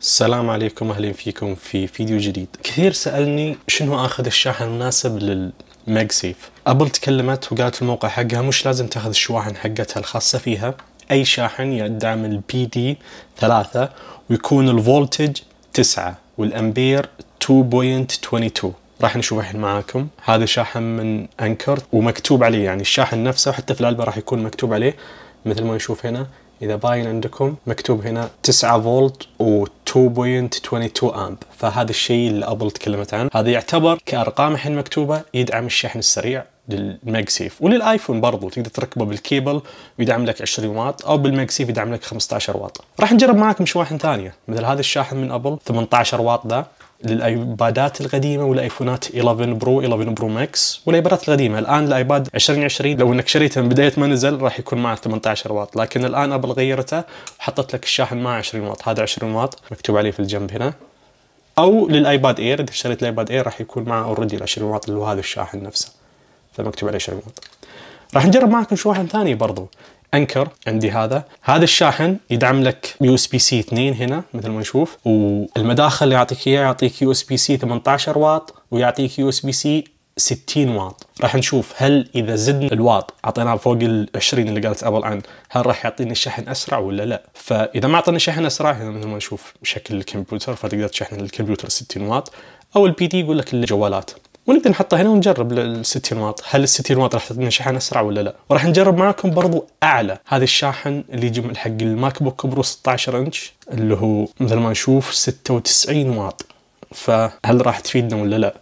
السلام عليكم اهلا فيكم في فيديو جديد كثير سألني شنو اخذ الشاحن المناسب للماج سيف ابل تكلمت وقالت الموقع حقها مش لازم تاخذ الشواحن حقتها الخاصة فيها اي شاحن يدعم البي دي 3 ويكون الفولتج 9 والامبير 2.22 راح نشوف الحين معاكم هذا شاحن من انكر ومكتوب عليه يعني الشاحن نفسه حتى في العلبة راح يكون مكتوب عليه مثل ما نشوف هنا اذا باين عندكم مكتوب هنا 9 فولت و 2.22 امب فهذا الشيء اللي ابل تكلمت عنه هذا يعتبر كارقام الحين مكتوبه يدعم الشحن السريع للميج سيف وللايفون برضو تقدر تركبه بالكيبل ويدعم لك 20 واط او بالميج سيف يدعم لك 15 واط راح نجرب معاكم شواحن ثانيه مثل هذا الشاحن من ابل 18 واط ده للايبادات القديمه والايفونات 11 برو 11 برو ماكس والايبادات القديمه الان الايباد 2020 لو انك شريته من بدايه ما نزل راح يكون معه 18 واط لكن الان ابل غيرته وحطت لك الشاحن معه 20 واط هذا 20 واط مكتوب عليه في الجنب هنا او للايباد اير اذا شريت الايباد اير راح يكون معه اوريدي ال 20 واط اللي هو هذا الشاحن نفسه فمكتوب عليه 20 واط راح نجرب معكم شواحن ثاني برضو انكر عندي هذا هذا الشاحن يدعم لك يو اس بي سي 2 هنا مثل ما نشوف والمداخل اللي يعطيك اياه يعطيك يو اس بي سي 18 واط ويعطيك يو اس بي سي 60 واط راح نشوف هل اذا زدنا الواط اعطيناه فوق ال 20 اللي قالت ابل عن هل راح يعطيني الشحن اسرع ولا لا فاذا ما اعطاني شحن اسرع هنا مثل ما نشوف شكل الكمبيوتر فتقدر تشحن الكمبيوتر 60 واط او البي دي يقول لك الجوالات ونبدا نحطها هنا ونجرب ال 60 واط هل ال 60 واط راح تعطينا شحن اسرع ولا لا وراح نجرب معاكم برضو اعلى هذا الشاحن اللي يجي حق الماك بوك برو 16 انش اللي هو مثل ما نشوف 96 واط فهل راح تفيدنا ولا لا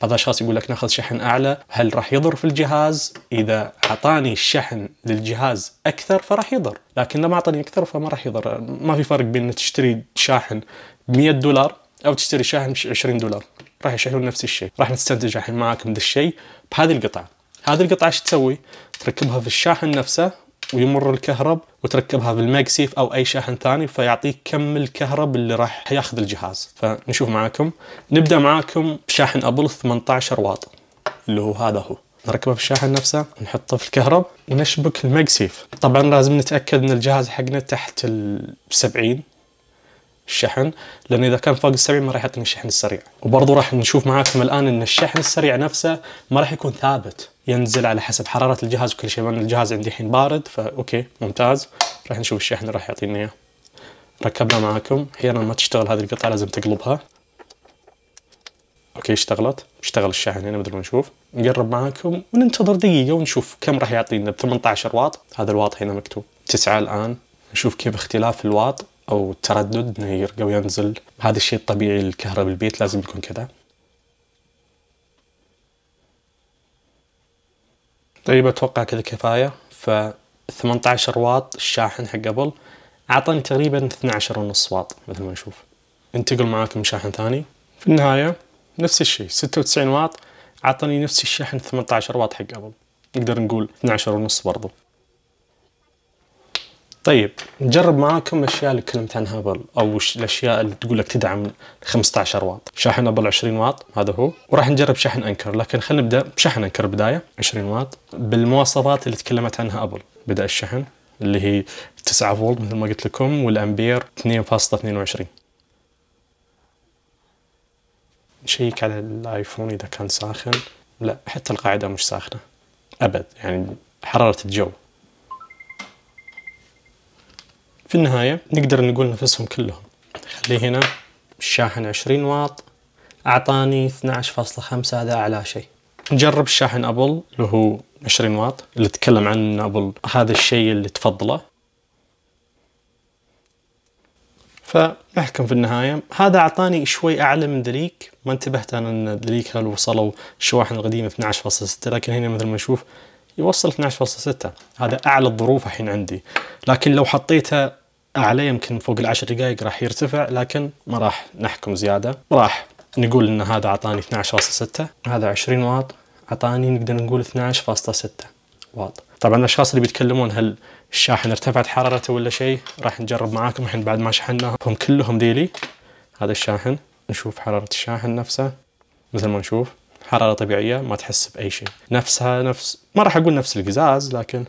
بعض الاشخاص يقول لك ناخذ شحن اعلى هل راح يضر في الجهاز اذا اعطاني الشحن للجهاز اكثر فراح يضر لكن لما اعطاني اكثر فما راح يضر ما في فرق بين تشتري شاحن ب 100 دولار او تشتري شاحن ب 20 دولار راح يشعلون نفس الشيء راح نستنتج الحين معاكم ذا الشيء بهذه القطعه هذه القطعه ايش تسوي تركبها في الشاحن نفسه ويمر الكهرب وتركبها في الماكسيف او اي شاحن ثاني فيعطيك كم الكهرب اللي راح ياخذ الجهاز فنشوف معاكم نبدا معاكم بشاحن ابل 18 واط اللي هو هذا هو نركبه في الشاحن نفسه نحطه في الكهرب ونشبك الماكسيف طبعا لازم نتاكد ان الجهاز حقنا تحت ال 70 الشحن لان اذا كان فوق السبعين ما راح يعطيني الشحن السريع وبرضه راح نشوف معاكم الان ان الشحن السريع نفسه ما راح يكون ثابت ينزل على حسب حراره الجهاز وكل شيء لان الجهاز عندي الحين بارد فا اوكي ممتاز راح نشوف الشحن راح يعطيني اياه ركبنا معاكم احيانا ما تشتغل هذه القطعه لازم تقلبها اوكي اشتغلت اشتغل الشحن هنا مثل ما نشوف نقرب معاكم وننتظر دقيقه ونشوف كم راح يعطينا ب 18 واط هذا الواط هنا مكتوب 9 الان نشوف كيف اختلاف الواط او التردد انه يرقى وينزل هذا الشيء الطبيعي للكهرباء بالبيت لازم يكون كذا طيب اتوقع كذا كفايه ف 18 واط الشاحن حق قبل اعطاني تقريبا 12 ونص واط مثل ما نشوف انتقل معاكم شاحن ثاني في النهايه نفس الشيء 96 واط اعطاني نفس الشاحن 18 واط حق قبل نقدر نقول 12 ونص برضه طيب نجرب معاكم الاشياء اللي تكلمت عنها قبل او الاشياء اللي تقول لك تدعم 15 واط شاحن ابل 20 واط هذا هو وراح نجرب شحن انكر لكن خلينا نبدا بشحن انكر بدايه 20 واط بالمواصفات اللي تكلمت عنها ابل بدا الشحن اللي هي 9 فولت مثل ما قلت لكم والامبير 2.22 نشيك على الايفون اذا كان ساخن لا حتى القاعده مش ساخنه ابد يعني حراره الجو في النهاية نقدر نقول نفسهم كلهم خليه هنا الشاحن 20 واط أعطاني 12.5 هذا أعلى شيء نجرب الشاحن أبل اللي هو 20 واط اللي تكلم عن أبل هذا الشيء اللي تفضله فنحكم في النهاية هذا أعطاني شوي أعلى من ذليك ما انتبهت أنا أن ذليك هل وصلوا الشواحن القديمة 12.6 لكن هنا مثل ما نشوف يوصل 12.6 هذا أعلى الظروف الحين عندي لكن لو حطيتها اعلى يمكن فوق العشر دقائق راح يرتفع لكن ما راح نحكم زياده راح نقول ان هذا اعطاني 12.6 هذا 20 واط اعطاني نقدر نقول 12.6 واط طبعا الاشخاص اللي بيتكلمون هل الشاحن ارتفعت حرارته ولا شيء راح نجرب معاكم الحين بعد ما شحناهم هم كلهم ديلي هذا الشاحن نشوف حرارة الشاحن نفسه مثل ما نشوف حرارة طبيعية ما تحس بأي شيء نفسها نفس ما راح أقول نفس القزاز لكن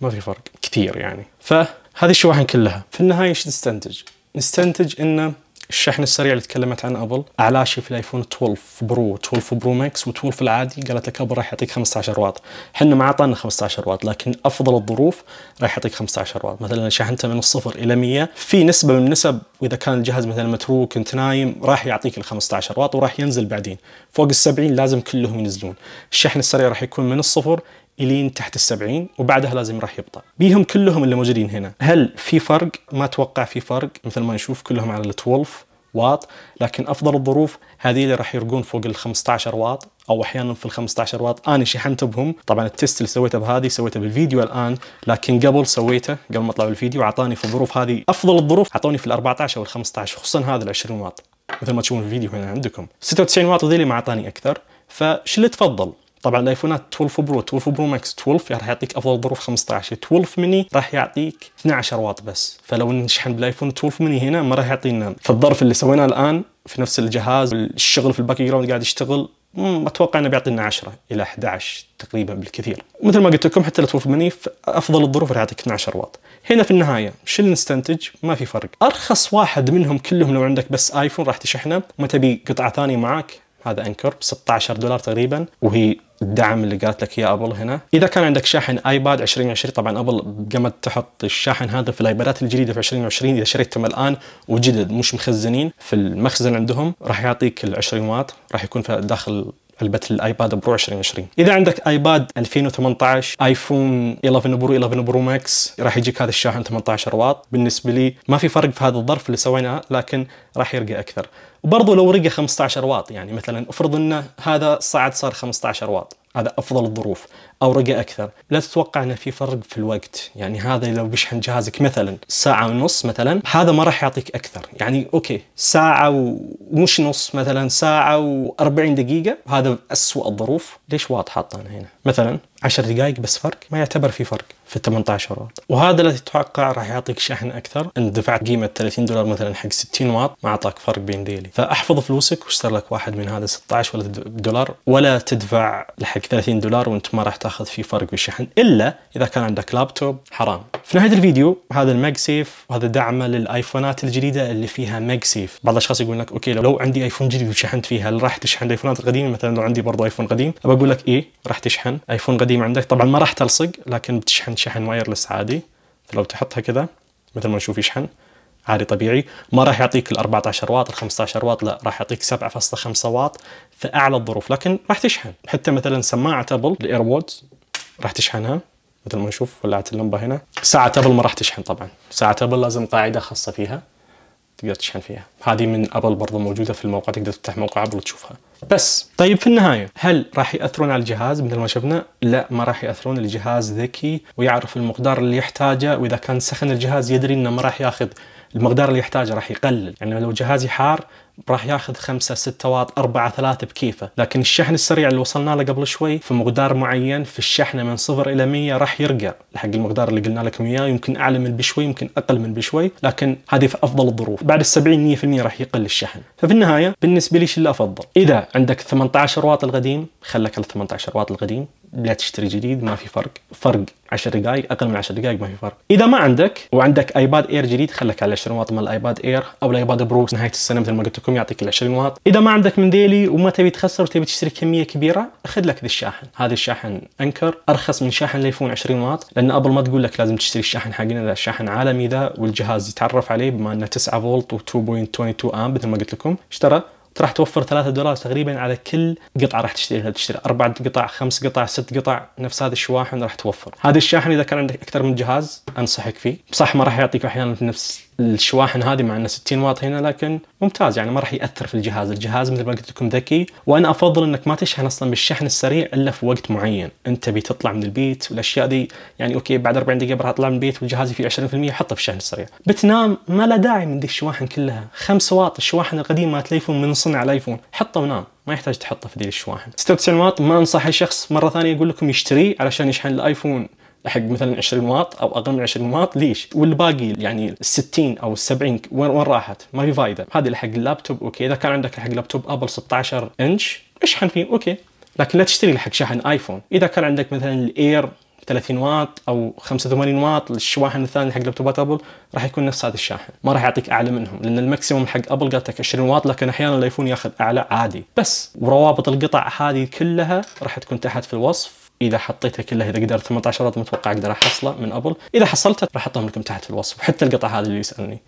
ما في فرق كثير يعني ف هذه الشواحن كلها في النهايه ايش نستنتج؟ نستنتج ان الشحن السريع اللي تكلمت عنه ابل اعلاه شيء في الايفون 12 برو 12 برو ماكس و12 العادي قالت لك ابل راح يعطيك 15 واط احنا ما اعطانا 15 واط لكن افضل الظروف راح يعطيك 15 واط مثلا شحنته من الصفر الى 100 في نسبه من النسب واذا كان الجهاز مثلا متروك انت نايم راح يعطيك ال 15 واط وراح ينزل بعدين فوق ال 70 لازم كلهم ينزلون الشحن السريع راح يكون من الصفر الين تحت السبعين وبعدها لازم راح يبطأ بيهم كلهم اللي موجودين هنا هل في فرق ما اتوقع في فرق مثل ما نشوف كلهم على ال 12 واط لكن افضل الظروف هذه اللي راح يرقون فوق ال 15 واط او احيانا في ال 15 واط انا شحنت بهم طبعا التست اللي سويته بهذه سويته بالفيديو الان لكن قبل سويته قبل ما اطلع بالفيديو اعطاني في الظروف هذه افضل الظروف اعطوني في ال 14 او ال 15 خصوصا هذا ال 20 واط مثل ما تشوفون الفيديو هنا عندكم 96 واط ذي اللي ما اعطاني اكثر فش اللي تفضل طبعا الايفونات 12 برو 12 برو ماكس 12 راح يعطيك افضل ظروف 15 12 مني راح يعطيك 12 واط بس فلو نشحن بالايفون 12 مني هنا ما راح يعطينا فالظرف اللي سويناه الان في نفس الجهاز الشغل في الباك جراوند قاعد يشتغل اتوقع انه بيعطينا 10 الى 11 تقريبا بالكثير مثل ما قلت لكم حتى ال 12 مني في افضل الظروف راح يعطيك 12 واط هنا في النهايه شو اللي نستنتج ما في فرق ارخص واحد منهم كلهم لو عندك بس ايفون راح تشحنه وما تبي قطعه ثانيه معك هذا انكر ب 16 دولار تقريبا وهي الدعم اللي قالت لك اياه ابل هنا اذا كان عندك شاحن ايباد 2020 طبعا ابل قامت تحط الشاحن هذا في الايبادات الجديده في 2020 اذا شريتهم الان وجدد مش مخزنين في المخزن عندهم راح يعطيك ال 20 واط راح يكون داخل علبه الايباد برو 2020 اذا عندك ايباد 2018 ايفون 11 برو 11 برو ماكس راح يجيك هذا الشاحن 18 واط بالنسبه لي ما في فرق في هذا الظرف اللي سويناه لكن راح يرقى اكثر وبرضه لو رقى 15 واط يعني مثلا افرض ان هذا الصعد صار 15 واط هذا افضل الظروف او رقى اكثر لا تتوقع انه في فرق في الوقت يعني هذا لو بشحن جهازك مثلا ساعه ونص مثلا هذا ما راح يعطيك اكثر يعني اوكي ساعه ومش نص مثلا ساعه و40 دقيقه هذا اسوء الظروف ليش واط حاطه هنا مثلا 10 دقائق بس فرق ما يعتبر في فرق في 18 واط وهذا اللي تتوقع راح يعطيك شحن اكثر ان دفعت قيمه 30 دولار مثلا حق 60 واط ما اعطاك فرق بين ديلي فاحفظ فلوسك واشتر لك واحد من هذا 16 ولا دولار ولا تدفع لحق لك 30 دولار وانت ما راح تاخذ فيه فرق بالشحن الا اذا كان عندك لابتوب حرام في نهايه الفيديو هذا سيف وهذا دعمه للايفونات الجديده اللي فيها سيف بعض الاشخاص يقول لك اوكي لو عندي ايفون جديد وشحنت فيه هل راح تشحن الايفونات القديمه مثلا لو عندي برضه ايفون قديم ابى اقول لك ايه راح تشحن ايفون قديم عندك طبعا ما راح تلصق لكن بتشحن شحن وايرلس عادي فلو تحطها كذا مثل ما نشوف يشحن عادي طبيعي ما راح يعطيك ال 14 واط ال 15 واط لا راح يعطيك 7.5 واط في اعلى الظروف لكن راح تشحن حتى مثلا سماعه ابل الايربودز راح تشحنها مثل ما نشوف ولعت اللمبه هنا ساعه ابل ما راح تشحن طبعا ساعه ابل لازم قاعده خاصه فيها تقدر تشحن فيها هذه من ابل برضه موجوده في الموقع تقدر تفتح موقع ابل وتشوفها بس طيب في النهايه هل راح ياثرون على الجهاز مثل ما شفنا لا ما راح ياثرون الجهاز ذكي ويعرف المقدار اللي يحتاجه واذا كان سخن الجهاز يدري انه ما راح ياخذ المقدار اللي يحتاجه راح يقلل يعني لو جهازي حار راح ياخذ 5 6 واط 4 3 بكيفه لكن الشحن السريع اللي وصلنا له قبل شوي في مقدار معين في الشحنه من 0 الى 100 راح يرجع لحق المقدار اللي قلنا لكم اياه يمكن اعلى من بشوي يمكن اقل من بشوي لكن هذه في افضل الظروف بعد ال 70 100% راح يقل الشحن ففي النهايه بالنسبه لي اللي افضل اذا عندك 18 واط القديم خليك على 18 واط القديم لا تشتري جديد ما في فرق فرق 10 دقائق اقل من 10 دقائق ما في فرق اذا ما عندك وعندك ايباد اير جديد خليك على 20 واط من الايباد اير او الايباد برو نهايه السنه مثل ما قلت لكم يعطيك ال 20 واط اذا ما عندك من ديلي وما تبي تخسر وتبي تشتري كميه كبيره خذ لك ذا الشاحن هذا الشاحن انكر ارخص من شاحن الايفون 20 واط لان ابل ما تقول لك لازم تشتري الشاحن حقنا ذا الشاحن عالمي ذا والجهاز يتعرف عليه بما انه 9 فولت و2.22 امب مثل ما قلت لكم اشترى راح توفر 3 دولار تقريبا على كل قطعه راح تشتريها تشتري اربع قطع خمس قطع ست قطع نفس هذه الشواحن راح توفر هذه الشاحن اذا كان عندك اكثر من جهاز انصحك فيه صح ما راح يعطيك احيانا نفس الشواحن هذه مع انه 60 واط هنا لكن ممتاز يعني ما راح ياثر في الجهاز، الجهاز مثل ما قلت لكم ذكي وانا افضل انك ما تشحن اصلا بالشحن السريع الا في وقت معين، انت بتطلع من البيت والاشياء دي يعني اوكي بعد 40 دقيقه راح اطلع من البيت والجهاز فيه 20% حطه في الشحن السريع، بتنام ما له داعي من ذي الشواحن كلها، 5 واط الشواحن القديمه مالت الايفون من صنع الايفون، حطه ونام. ما يحتاج تحطه في ذي الشواحن 96 واط ما انصح اي شخص مره ثانيه اقول لكم يشتريه علشان يشحن الايفون حق مثلا 20 واط او اقل من 20 واط ليش؟ والباقي يعني ال 60 او ال 70 وين وين راحت؟ ما في فائده، هذه اللي حق اللابتوب اوكي اذا كان عندك حق لابتوب ابل 16 انش اشحن فيه اوكي لكن لا تشتري حق شحن ايفون، اذا كان عندك مثلا الاير 30 واط او 85 واط الشواحن الثانيه حق لابتوبات ابل راح يكون نفس هذا الشاحن ما راح يعطيك اعلى منهم لان الماكسيموم حق ابل قالت لك 20 واط لكن احيانا الايفون ياخذ اعلى عادي بس وروابط القطع هذه كلها راح تكون تحت في الوصف اذا حطيتها كلها اذا قدرت 18 رد متوقع اقدر احصله من ابل اذا حصلتها راح احطهم لكم تحت في الوصف وحتى القطعه هذه اللي يسالني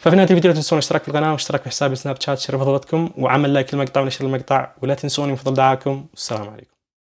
ففي نهايه الفيديو لا تنسون الاشتراك في القناه واشتراك في حسابي سناب شات شرف فضلتكم وعمل لايك للمقطع ونشر المقطع ولا تنسوني بفضل دعاكم والسلام عليكم